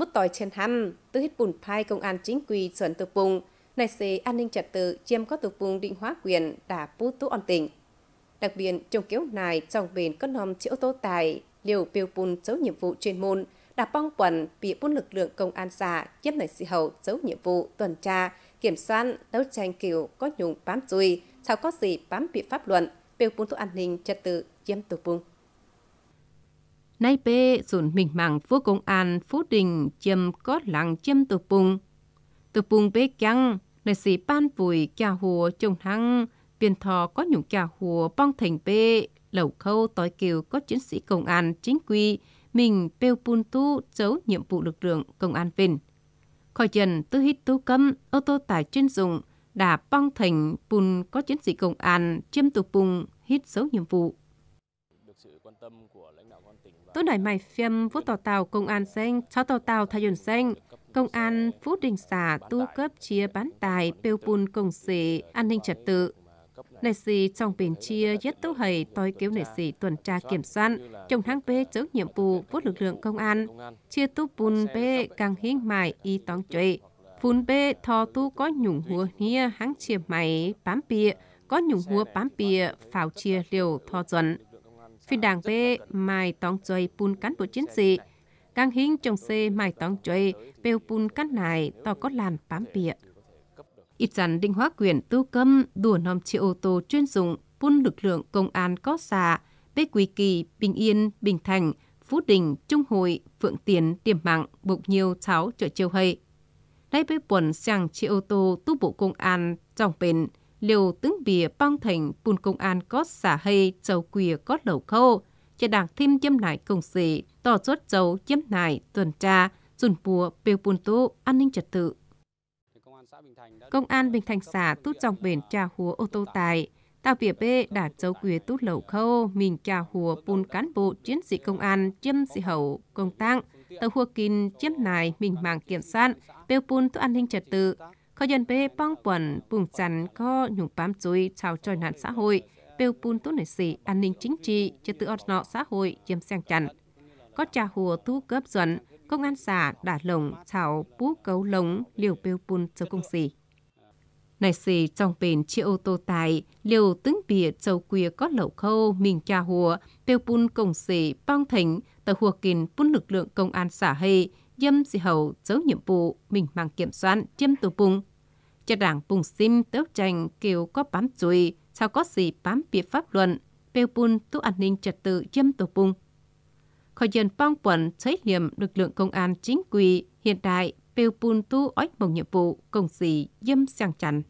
mút tỏi trên hăm, từ hít bùn phai công an chính quy chuẩn tự vùng, này sẽ an ninh trật tự chiếm có tự vùng định hóa quyền đã bú tú on tỉnh. Đặc biệt, trong kiểu này trong bền có nòm chữa tô tài, liều biểu bùn dấu nhiệm vụ chuyên môn, đã bong quần bị bốn lực lượng công an xã chiếm này sĩ hậu dấu nhiệm vụ tuần tra, kiểm soát, đấu tranh kiểu có nhùng bám chui, sao có gì bám bị pháp luận, biểu bùn tố an ninh trật tự chiếm tự vùng nay bê sụn mình mạng vô công an phố đình châm có lặng châm tụ bùng. Tụ bùng bê chăng, nơi sĩ ban vùi cà hùa trông thăng, biên thò có những cà hùa bong thành bê, lẩu khâu tối kiều có chiến sĩ công an chính quy, mình bêu bùn tu chấu nhiệm vụ lực lượng công an Vinh. Khỏi trần tư hít tu cấm, ô tô tải chuyên dụng, đã bong thành bùn có chiến sĩ công an chiêm tục bùng hít dấu nhiệm vụ. Tôi đẩy mày phim Phút Tàu Tàu Công an Xanh, Cháu Tàu Tàu thay Dồn Xanh, Công an Phút Đình Xả, Tu Cấp Chia Bán Tài, Pêu Bùn Công Sĩ, An ninh Trật Tự. Này sĩ trong biển chia giết tố hầy tôi kéo này sĩ tuần tra kiểm soát, trong tháng bê chớ nhiệm vụ vốt lực lượng công an, chia tu bùn bê càng hiến mại y tóng trệ. Phun bê thò tu có nhủng hùa hia hắn chia mày bám bịa, có nhủng hùa bám bịa pháo chia liều thò chuẩn phi đảng bê mai tóng chơi bùn cán bộ chiến sĩ. Càng hình trồng xê mai tóng chơi bèo bùn cán này to có làm bám bịa. Ít dặn định hóa quyền tu câm đùa nòm chiếc ô tô chuyên dụng bùn lực lượng công an có xạ, bê quý kỳ, bình yên, bình thành, phú đình, trung hội, phượng tiến, tiềm mạng, bục nhiều cháu chợ chiều hay. Đây bê buồn sang chiếc ô tô tu bộ công an trong bền, liều tướng bìa băng thành bùn công an có xả hay châu quỳ có lẩu khâu chỉ đảng thêm châm nải công sĩ tỏ chốt dấu châm nải tuần tra dùn bùa bêu bùn tố an ninh trật tự công an bình thành xã tút dòng bền trà húa ô tô tài tàu bìa bê đã châu quỳ tút lẩu khâu mình trà húa bùn cán bộ chiến sĩ công an châm sĩ hậu công tăng tàu hua kín châm nải mình màng kiểm soát bêu bùn tố an ninh trật tự เขายันไปป้องปวนปุ่งจันก็หยุ่งปามจุยชาวจอย nạn xã hội bêu pun tốt nảy sĩ an ninh chính trị trật tự ổn nọ xã hội chiếm sang chặn có trà hùa thu cấp dẫn công an xã đả lồng chào bú cấu lồng liều bêu bùn châu công sĩ này sĩ trong bền chiếc ô tô tài liều tướng bìa châu quia có lẩu khâu mình cha hùa bêu bùn công sĩ bong thỉnh tờ hùa kín pun lực lượng công an xã hay dâm sĩ hậu dấu nhiệm vụ mình mang kiểm soát chiêm tù bùng cho đảng bùng sim tớp tranh kiểu có bám chùi, sao có gì bám biệt pháp luận, bêu bùn tu an ninh trật tự châm tổ bùng. Khỏi dân bong quẩn thấy liềm lực lượng công an chính quy hiện đại bêu bùn tu ói một nhiệm vụ công gì dâm sang chắn.